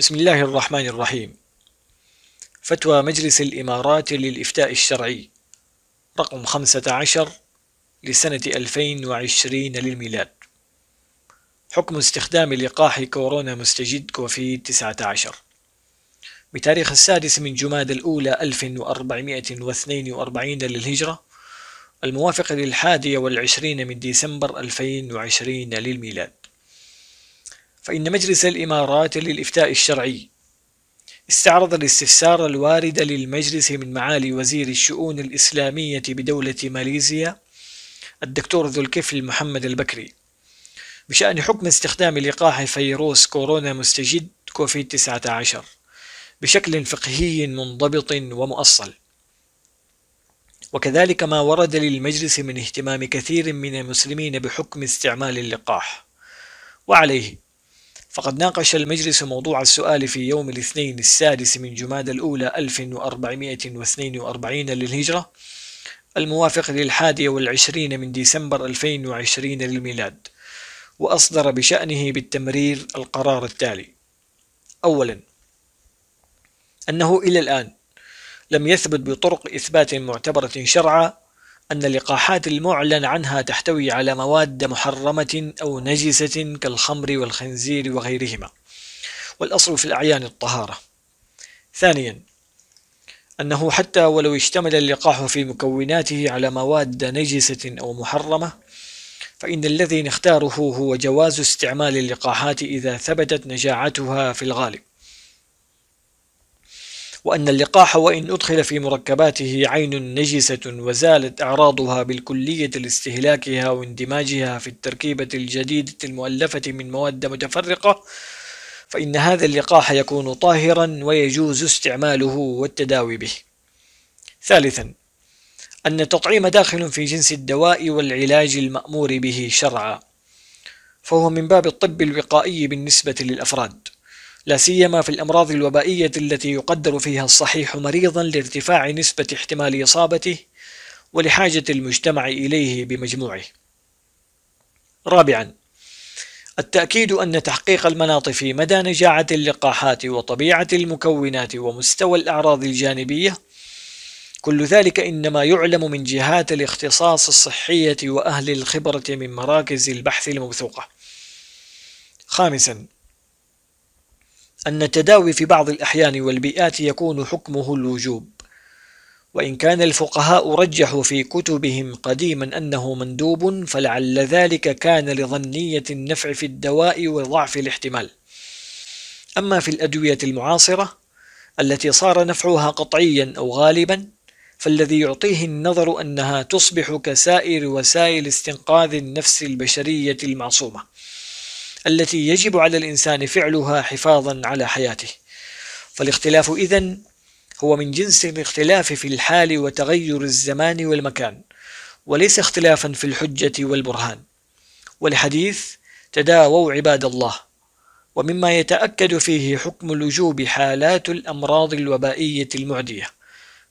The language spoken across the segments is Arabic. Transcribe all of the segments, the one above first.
بسم الله الرحمن الرحيم فتوى مجلس الإمارات للإفتاء الشرعي رقم 15 لسنة 2020 للميلاد حكم استخدام لقاح كورونا مستجد كوفيد 19 بتاريخ السادس من جماد الأولى 1442 للهجرة الموافق للحادية والعشرين من ديسمبر 2020 للميلاد فإن مجلس الإمارات للإفتاء الشرعي استعرض الاستفسار الوارد للمجلس من معالي وزير الشؤون الإسلامية بدولة ماليزيا الدكتور ذو الكفل محمد البكري بشأن حكم استخدام لقاح فيروس كورونا مستجد كوفيد 19 بشكل فقهي منضبط ومؤصل وكذلك ما ورد للمجلس من اهتمام كثير من المسلمين بحكم استعمال اللقاح وعليه فقد ناقش المجلس موضوع السؤال في يوم الاثنين السادس من جماد الأولى 1442 للهجرة الموافق للحادية والعشرين من ديسمبر 2020 للميلاد وأصدر بشأنه بالتمرير القرار التالي أولا أنه إلى الآن لم يثبت بطرق إثبات معتبرة شرعا أن اللقاحات المعلن عنها تحتوي على مواد محرمة أو نجسة كالخمر والخنزير وغيرهما والأصل في الأعيان الطهارة ثانيا أنه حتى ولو اشتمل اللقاح في مكوناته على مواد نجسة أو محرمة فإن الذي نختاره هو جواز استعمال اللقاحات إذا ثبتت نجاعتها في الغالب وأن اللقاح وإن أدخل في مركباته عين نجسة وزالت أعراضها بالكلية لاستهلاكها واندماجها في التركيبة الجديدة المؤلفة من مواد متفرقة فإن هذا اللقاح يكون طاهرا ويجوز استعماله والتداوي به. ثالثا أن التطعيم داخل في جنس الدواء والعلاج المأمور به شرعا، فهو من باب الطب الوقائي بالنسبة للأفراد، لا سيما في الأمراض الوبائية التي يقدر فيها الصحيح مريضا لارتفاع نسبة احتمال إصابته ولحاجة المجتمع إليه بمجموعه. رابعا التأكيد أن تحقيق المناط في مدى نجاعة اللقاحات وطبيعة المكونات ومستوى الأعراض الجانبية كل ذلك إنما يعلم من جهات الاختصاص الصحية وأهل الخبرة من مراكز البحث الموثوقة. خامساً أن التداوي في بعض الأحيان والبيئات يكون حكمه الوجوب وإن كان الفقهاء رجحوا في كتبهم قديما أنه مندوب فلعل ذلك كان لظنية النفع في الدواء وضعف الاحتمال أما في الأدوية المعاصرة التي صار نفعها قطعيا أو غالبا فالذي يعطيه النظر أنها تصبح كسائر وسائل استنقاذ النفس البشرية المعصومة التي يجب على الإنسان فعلها حفاظا على حياته فالاختلاف إذن هو من جنس الاختلاف في الحال وتغير الزمان والمكان وليس اختلافا في الحجة والبرهان والحديث تداووا عباد الله ومما يتأكد فيه حكم الوجوب حالات الأمراض الوبائية المعدية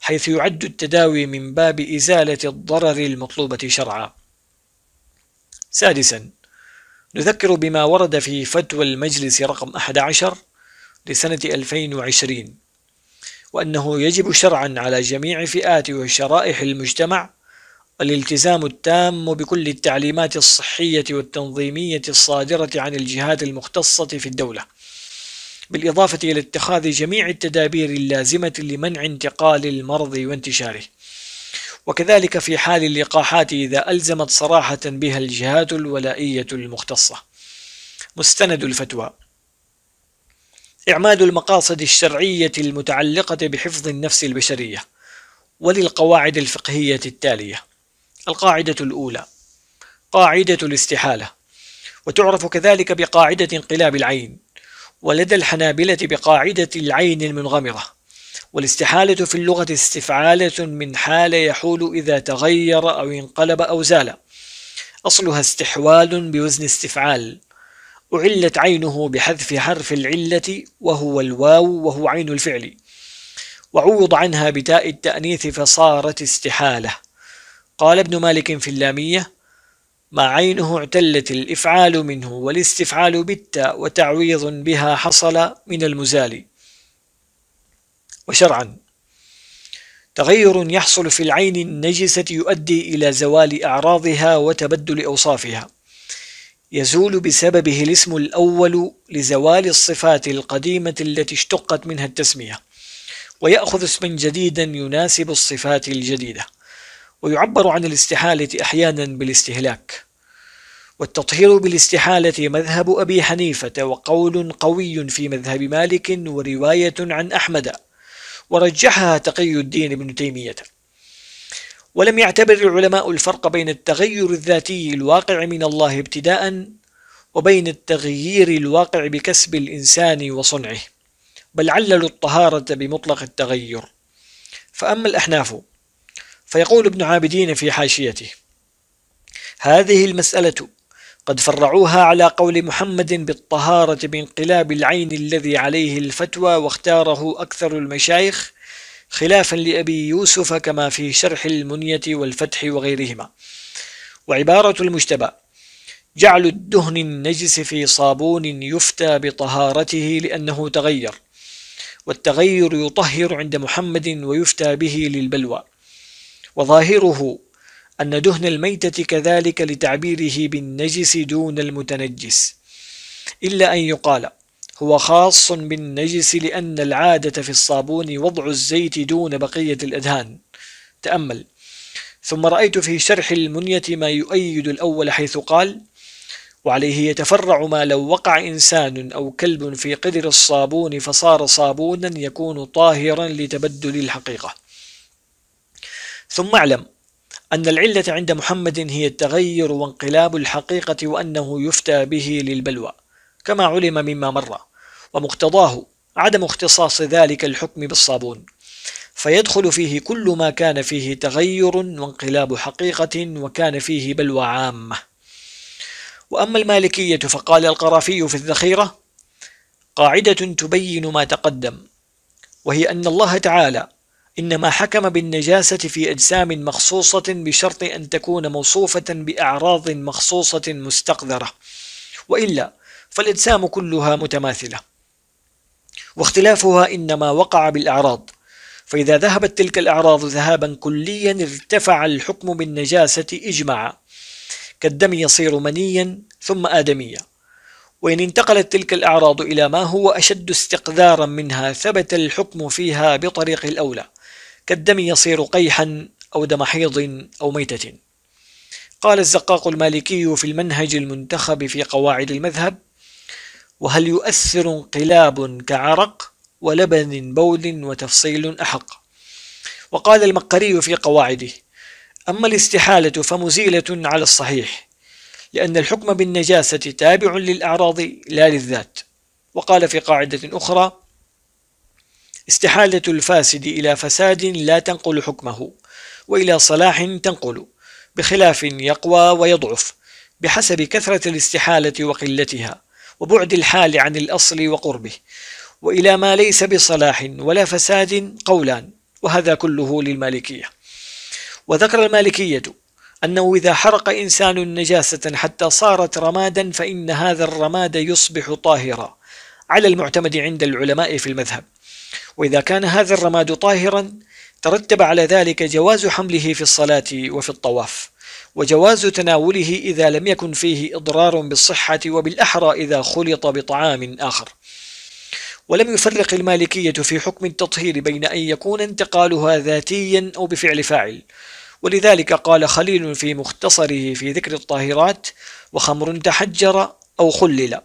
حيث يعد التداوي من باب إزالة الضرر المطلوبة شرعا سادسا نذكر بما ورد في فتوى المجلس رقم 11 لسنة 2020 وأنه يجب شرعا على جميع فئات وشرائح المجتمع الالتزام التام بكل التعليمات الصحية والتنظيمية الصادرة عن الجهات المختصة في الدولة بالإضافة إلى اتخاذ جميع التدابير اللازمة لمنع انتقال المرض وانتشاره وكذلك في حال اللقاحات إذا ألزمت صراحة بها الجهات الولائية المختصة مستند الفتوى إعماد المقاصد الشرعية المتعلقة بحفظ النفس البشرية وللقواعد الفقهية التالية القاعدة الأولى قاعدة الاستحالة وتعرف كذلك بقاعدة انقلاب العين ولدى الحنابلة بقاعدة العين المنغمرة والاستحالة في اللغة استفعالة من حال يحول إذا تغير أو انقلب أو زال أصلها استحوال بوزن استفعال أعلت عينه بحذف حرف العلة وهو الواو وهو عين الفعل وعوض عنها بتاء التأنيث فصارت استحالة قال ابن مالك في اللامية ما عينه اعتلت الإفعال منه والاستفعال بالتاء وتعويض بها حصل من المزال وشرعا تغير يحصل في العين النجسة يؤدي إلى زوال أعراضها وتبدل أوصافها يزول بسببه الاسم الأول لزوال الصفات القديمة التي اشتقت منها التسمية ويأخذ اسما جديدا يناسب الصفات الجديدة ويعبر عن الاستحالة أحيانا بالاستهلاك والتطهير بالاستحالة مذهب أبي حنيفة وقول قوي في مذهب مالك ورواية عن أحمد ورجحها تقي الدين ابن تيمية ولم يعتبر العلماء الفرق بين التغير الذاتي الواقع من الله ابتداء وبين التغيير الواقع بكسب الإنسان وصنعه بل عللوا الطهارة بمطلق التغير فأما الأحناف فيقول ابن عابدين في حاشيته هذه المسألة قد فرعوها على قول محمد بالطهارة بانقلاب العين الذي عليه الفتوى واختاره أكثر المشايخ خلافا لأبي يوسف كما في شرح المنية والفتح وغيرهما وعبارة المجتبى جعل الدهن النجس في صابون يفتى بطهارته لأنه تغير والتغير يطهر عند محمد ويفتى به للبلوى وظاهره أن دهن الميتة كذلك لتعبيره بالنجس دون المتنجس إلا أن يقال هو خاص بالنجس لأن العادة في الصابون وضع الزيت دون بقية الأدهان تأمل ثم رأيت في شرح المنية ما يؤيد الأول حيث قال وعليه يتفرع ما لو وقع إنسان أو كلب في قدر الصابون فصار صابونا يكون طاهرا لتبدل الحقيقة ثم اعلم أن العلة عند محمد هي التغير وانقلاب الحقيقة وأنه يفتى به للبلوى كما علم مما مر ومقتضاه عدم اختصاص ذلك الحكم بالصابون فيدخل فيه كل ما كان فيه تغير وانقلاب حقيقة وكان فيه بلوى عامة وأما المالكية فقال القرافي في الذخيرة قاعدة تبين ما تقدم وهي أن الله تعالى إنما حكم بالنجاسة في أجسام مخصوصة بشرط أن تكون موصوفة بأعراض مخصوصة مستقذرة وإلا فالأجسام كلها متماثلة واختلافها إنما وقع بالأعراض فإذا ذهبت تلك الأعراض ذهابا كليا ارتفع الحكم بالنجاسة إجماعا كالدم يصير منيا ثم آدميا وإن انتقلت تلك الأعراض إلى ما هو أشد استقذارا منها ثبت الحكم فيها بطريق الأولى كالدم يصير قيحا أو دم حيض أو ميتة قال الزقاق المالكي في المنهج المنتخب في قواعد المذهب وهل يؤثر انقلاب كعرق ولبن بول وتفصيل أحق وقال المقري في قواعده أما الاستحالة فمزيلة على الصحيح لأن الحكم بالنجاسة تابع للأعراض لا للذات وقال في قاعدة أخرى استحالة الفاسد إلى فساد لا تنقل حكمه وإلى صلاح تنقل بخلاف يقوى ويضعف بحسب كثرة الاستحالة وقلتها وبعد الحال عن الأصل وقربه وإلى ما ليس بصلاح ولا فساد قولان وهذا كله للمالكية وذكر المالكية أنه إذا حرق إنسان نجاسة حتى صارت رمادا فإن هذا الرماد يصبح طاهرا على المعتمد عند العلماء في المذهب وإذا كان هذا الرماد طاهرا ترتب على ذلك جواز حمله في الصلاة وفي الطواف وجواز تناوله إذا لم يكن فيه إضرار بالصحة وبالأحرى إذا خلط بطعام آخر ولم يفرق المالكية في حكم التطهير بين أن يكون انتقالها ذاتيا أو بفعل فاعل ولذلك قال خليل في مختصره في ذكر الطاهرات وخمر تحجر أو خلل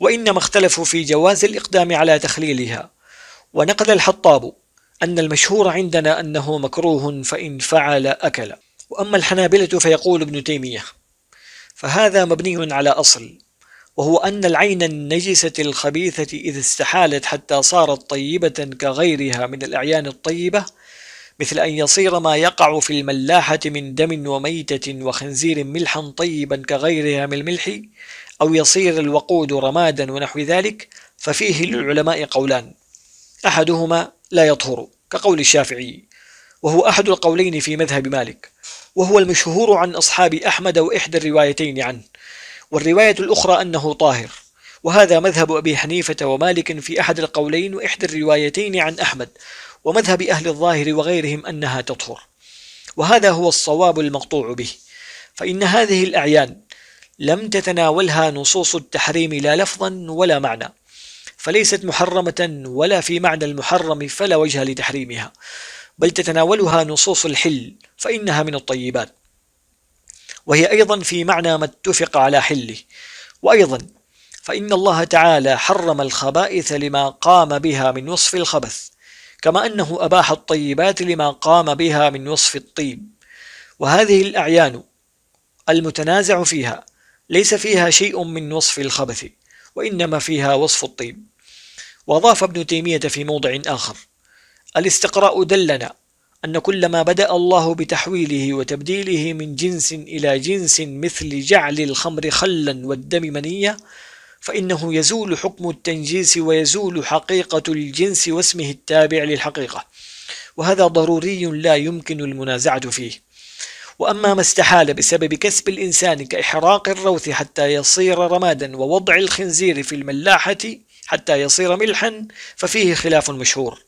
وإنما اختلفوا في جواز الإقدام على تخليلها ونقل الحطاب أن المشهور عندنا أنه مكروه فإن فعل أكل وأما الحنابلة فيقول ابن تيمية فهذا مبني على أصل وهو أن العين النجسة الخبيثة إذا استحالت حتى صارت طيبة كغيرها من الأعيان الطيبة مثل أن يصير ما يقع في الملاحة من دم وميتة وخنزير ملحا طيبا كغيرها من الملح أو يصير الوقود رمادا ونحو ذلك ففيه للعلماء قولان أحدهما لا يطهر كقول الشافعي وهو أحد القولين في مذهب مالك وهو المشهور عن أصحاب أحمد وإحدى الروايتين عنه والرواية الأخرى أنه طاهر وهذا مذهب أبي حنيفة ومالك في أحد القولين وإحدى الروايتين عن أحمد ومذهب أهل الظاهر وغيرهم أنها تطهر وهذا هو الصواب المقطوع به فإن هذه الأعيان لم تتناولها نصوص التحريم لا لفظا ولا معنى فليست محرمة ولا في معنى المحرم فلا وجه لتحريمها بل تتناولها نصوص الحل فإنها من الطيبات وهي أيضا في معنى ما اتفق على حله وأيضا فإن الله تعالى حرم الخبائث لما قام بها من وصف الخبث كما أنه أباح الطيبات لما قام بها من وصف الطيب وهذه الأعيان المتنازع فيها ليس فيها شيء من وصف الخبث وإنما فيها وصف الطيب وأضاف ابن تيمية في موضع آخر الاستقراء دلنا أن كل ما بدأ الله بتحويله وتبديله من جنس إلى جنس مثل جعل الخمر خلا والدم منية فإنه يزول حكم التنجيس ويزول حقيقة الجنس واسمه التابع للحقيقة وهذا ضروري لا يمكن المنازعة فيه وأما ما استحال بسبب كسب الإنسان كإحراق الروث حتى يصير رمادا ووضع الخنزير في الملاحة حتى يصير ملحا ففيه خلاف مشهور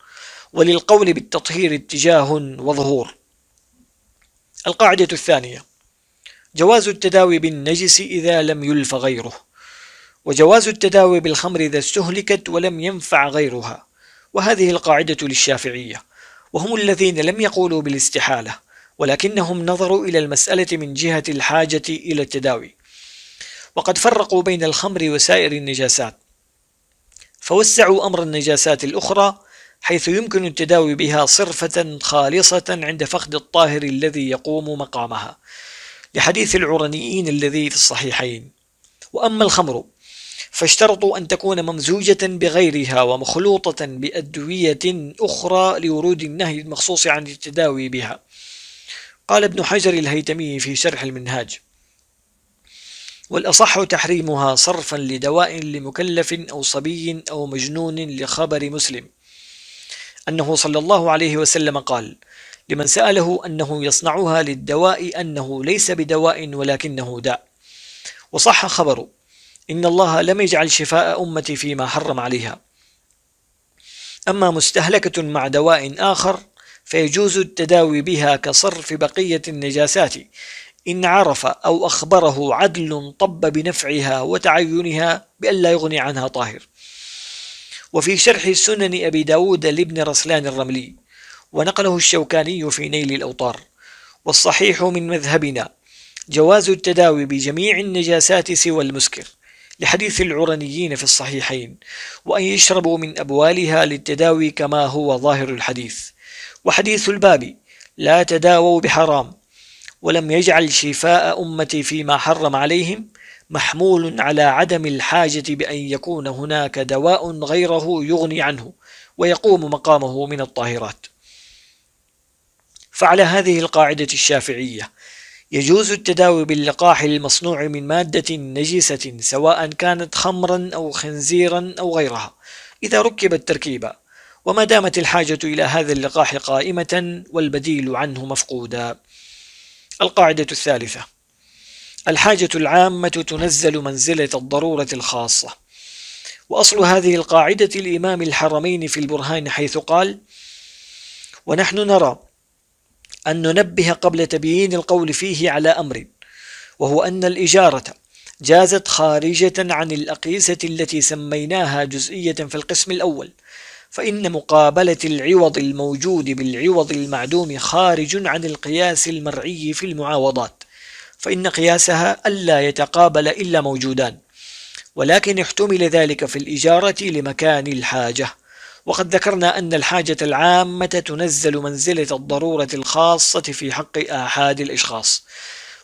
وللقول بالتطهير اتجاه وظهور القاعدة الثانية جواز التداوي بالنجس إذا لم يلف غيره وجواز التداوي بالخمر إذا استهلكت ولم ينفع غيرها وهذه القاعدة للشافعية وهم الذين لم يقولوا بالاستحالة ولكنهم نظروا إلى المسألة من جهة الحاجة إلى التداوي وقد فرقوا بين الخمر وسائر النجاسات فوسعوا أمر النجاسات الأخرى حيث يمكن التداوي بها صرفة خالصة عند فقد الطاهر الذي يقوم مقامها لحديث العرنيين الذي في الصحيحين وأما الخمر فاشترطوا أن تكون ممزوجة بغيرها ومخلوطة بأدوية أخرى لورود النهي المخصوص عن التداوي بها قال ابن حجر الهيتمي في شرح المنهاج والأصح تحريمها صرفا لدواء لمكلف أو صبي أو مجنون لخبر مسلم أنه صلى الله عليه وسلم قال لمن سأله أنه يصنعها للدواء أنه ليس بدواء ولكنه داء وصح خبره إن الله لم يجعل شفاء أمتي فيما حرم عليها أما مستهلكة مع دواء آخر فيجوز التداوي بها كصرف بقية النجاسات إن عرف أو أخبره عدل طب بنفعها وتعينها بألا يغني عنها طاهر وفي شرح سنن أبي داود لابن رسلان الرملي ونقله الشوكاني في نيل الأوطار والصحيح من مذهبنا جواز التداوي بجميع النجاسات سوى المسكر لحديث العرنيين في الصحيحين وأن يشربوا من أبوالها للتداوي كما هو ظاهر الحديث وحديث الباب لا تداووا بحرام ولم يجعل شفاء أمتي فيما حرم عليهم محمول على عدم الحاجة بأن يكون هناك دواء غيره يغني عنه ويقوم مقامه من الطاهرات فعلى هذه القاعدة الشافعية يجوز التداوي باللقاح المصنوع من مادة نجسة سواء كانت خمرا أو خنزيرا أو غيرها إذا ركبت تركيبا وما دامت الحاجة إلى هذا اللقاح قائمة والبديل عنه مفقودا القاعدة الثالثة الحاجة العامة تنزل منزلة الضرورة الخاصة وأصل هذه القاعدة الإمام الحرمين في البرهان حيث قال ونحن نرى أن ننبه قبل تبيين القول فيه على أمر وهو أن الإجارة جازت خارجة عن الأقيسة التي سميناها جزئية في القسم الأول فإن مقابلة العوض الموجود بالعوض المعدوم خارج عن القياس المرعي في المعاوضات فإن قياسها ألا يتقابل إلا موجودان ولكن احتمل ذلك في الإجارة لمكان الحاجة وقد ذكرنا أن الحاجة العامة تنزل منزلة الضرورة الخاصة في حق آحاد الأشخاص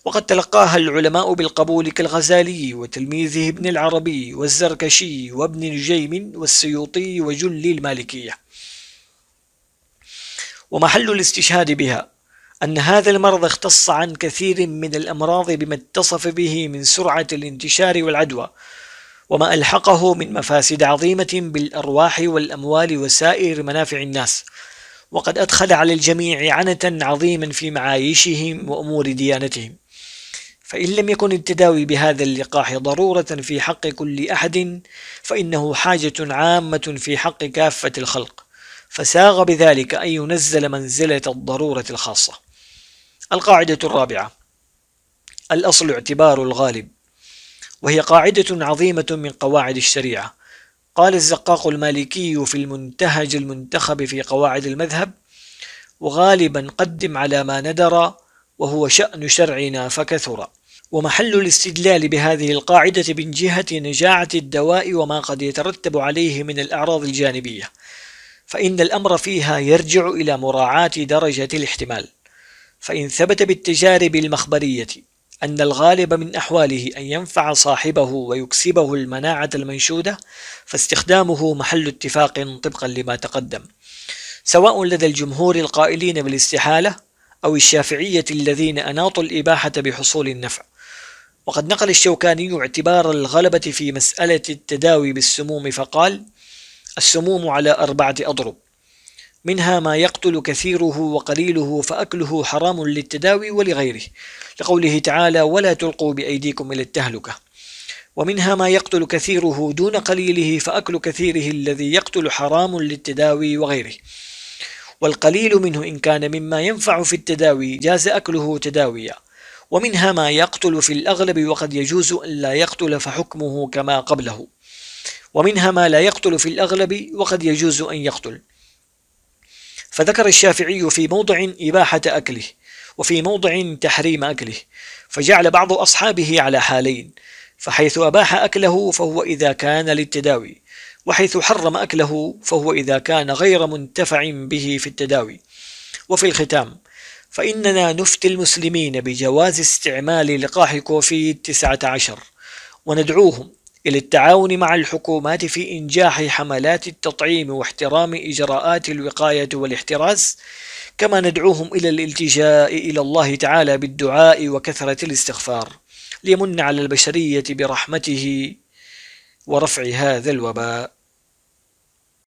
وقد تلقاها العلماء بالقبول كالغزالي وتلميذه ابن العربي والزركشي وابن نجيم والسيوطي وجل المالكية ومحل الاستشهاد بها أن هذا المرض اختص عن كثير من الأمراض بما اتصف به من سرعة الانتشار والعدوى وما ألحقه من مفاسد عظيمة بالأرواح والأموال وسائر منافع الناس وقد أدخل على الجميع عنة عظيما في معايشهم وأمور ديانتهم فإن لم يكن التداوي بهذا اللقاح ضرورة في حق كل أحد فإنه حاجة عامة في حق كافة الخلق فساغ بذلك أن ينزل منزلة الضرورة الخاصة القاعدة الرابعة الأصل اعتبار الغالب وهي قاعدة عظيمة من قواعد الشريعة قال الزقاق المالكي في المنتهج المنتخب في قواعد المذهب وغالبا قدم على ما ندر وهو شأن شرعنا فكثر ومحل الاستدلال بهذه القاعدة من جهة نجاعة الدواء وما قد يترتب عليه من الأعراض الجانبية فإن الأمر فيها يرجع إلى مراعاة درجة الاحتمال فإن ثبت بالتجارب المخبرية أن الغالب من أحواله أن ينفع صاحبه ويكسبه المناعة المنشودة فاستخدامه محل اتفاق طبقا لما تقدم سواء لدى الجمهور القائلين بالاستحالة أو الشافعية الذين أناطوا الإباحة بحصول النفع وقد نقل الشوكاني اعتبار الغلبة في مسألة التداوي بالسموم فقال السموم على أربعة أضرب منها ما يقتل كثيره وقليله فأكله حرام للتداوي ولغيره لقوله تعالى ولا تلقوا بأيديكم إلى التهلكة ومنها ما يقتل كثيره دون قليله فأكل كثيره الذي يقتل حرام للتداوي وغيره والقليل منه إن كان مما ينفع في التداوي جاز أكله تداويا ومنها ما يقتل في الأغلب وقد يجوز أن لا يقتل فحكمه كما قبله ومنها ما لا يقتل في الأغلب وقد يجوز أن يقتل فذكر الشافعي في موضع إباحة أكله وفي موضع تحريم أكله فجعل بعض أصحابه على حالين فحيث أباح أكله فهو إذا كان للتداوي وحيث حرم أكله فهو إذا كان غير منتفع به في التداوي وفي الختام فإننا نفتي المسلمين بجواز استعمال لقاح كوفيد 19 وندعوهم إلى التعاون مع الحكومات في إنجاح حملات التطعيم واحترام إجراءات الوقاية والاحتراز كما ندعوهم إلى الالتجاء إلى الله تعالى بالدعاء وكثرة الاستغفار ليمن على البشرية برحمته ورفع هذا الوباء